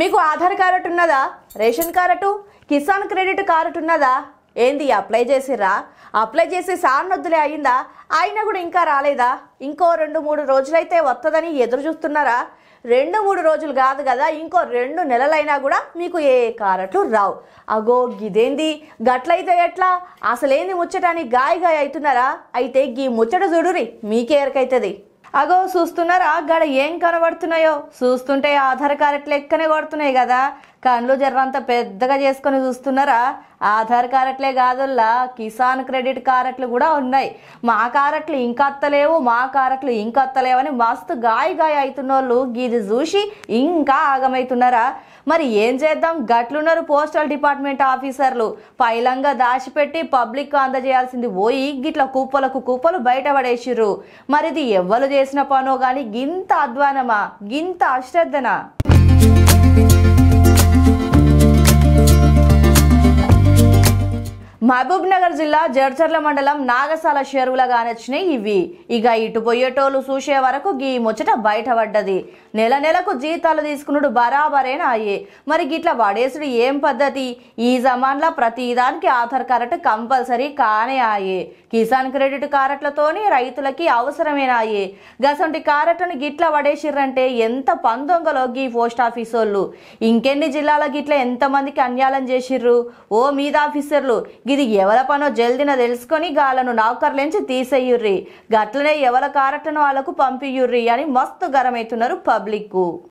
మీకు ఆధార్ కార్డు ఉన్నదా ration card Kisan credit card ఉన్నదా ఏంది అప్లై చేసిరా అప్లై చేసి సార్ నొద్దులే అయిందా అయినా కూడా ఇంకా రాలేదా ఇంకో రెండు మూడు రోజులైతే వస్తుందని ఎదురు చూస్తున్నారా రెండు మూడు రోజులు కాదు కదా ఇంకో రెండు నెలలైనా కూడా మీకు ఏ కారట్లు రావు అగో గిదేంది గట్లయితే ఎట్లా అసలేంది ముచ్చటానికి గాయగాయ అవుతున్నారా అయితే గీ ముచ్చట చూడురి మీకే ఎరకైతుంది అగో చూస్తున్నారా గడ ఏం కనబడుతున్నాయో చూస్తుంటే ఆధార్ కార్డ్ లెక్కనే కొడుతున్నాయి కదా కండ్లు జర్రంత పెద్దగా చేసుకొని చూస్తున్నారా ఆధార్ కారట్లే కాదుల్లా కిసాన్ క్రెడిట్ కార్డులు కూడా ఉన్నాయి మా కారట్లు ఇంకా అత్తలేవు మా కారట్లు ఇంకా అత్తలేవని మస్తు గాయ అవుతున్న అవుతున్నోళ్ళు గీది చూసి ఇంకా ఆగమవుతున్నారా మరి ఏం చేద్దాం గట్లున్నారు పోస్టల్ డిపార్ట్మెంట్ ఆఫీసర్లు పైలంగా దాచిపెట్టి పబ్లిక్ అందజేయాల్సింది పోయి గిట్ల కుప్పలకు కుప్పలు బయటపడేసిర్రు మరి ఇది ఎవ్వరు చేసిన పనో గాని గింత అధ్వానమా గింత అశ్రద్ధనా మహబూబ్నగర్ జిల్లా జడ్చర్ల మండలం నాగసాల చెరువుల కానొచ్చినాయి ఇవి ఇక ఇటు పొయ్యేటోలు చూసే వరకు గీ ముచ్చట బయటపడ్డది నెల నెలకు జీతాలు తీసుకున్నాడు బరాబరేనా అయ్యే మరి గిట్లా వాడేసుడు ఏం పద్ధతి ఈ జమాన్లో ప్రతిదానికి ఆధార్ కార్డు కంపల్సరీ కానే ఆయే కిసాన్ క్రెడిట్ కార్డులతోనే రైతులకి అవసరమేనా అయ్యే గసంటి కార్డును గిట్ల పడేసిర్రంటే ఎంత పందొంగలో గీ పోస్ట్ ఆఫీస్ వాళ్ళు ఇంకెన్ని జిల్లాల గిట్ల ఎంతమందికి అన్యాయం చేసిర్రు ఓ మీద ఆఫీసర్లు గిది ఎవల పనో జల్దిన తెలుసుకొని గాలను నౌకర్లేంచి తీసేయుర్రి గట్లనే ఎవల కారటను వాళ్ళకు పంపియుర్రి అని మస్తు గరమైతున్నారు పబ్లిక్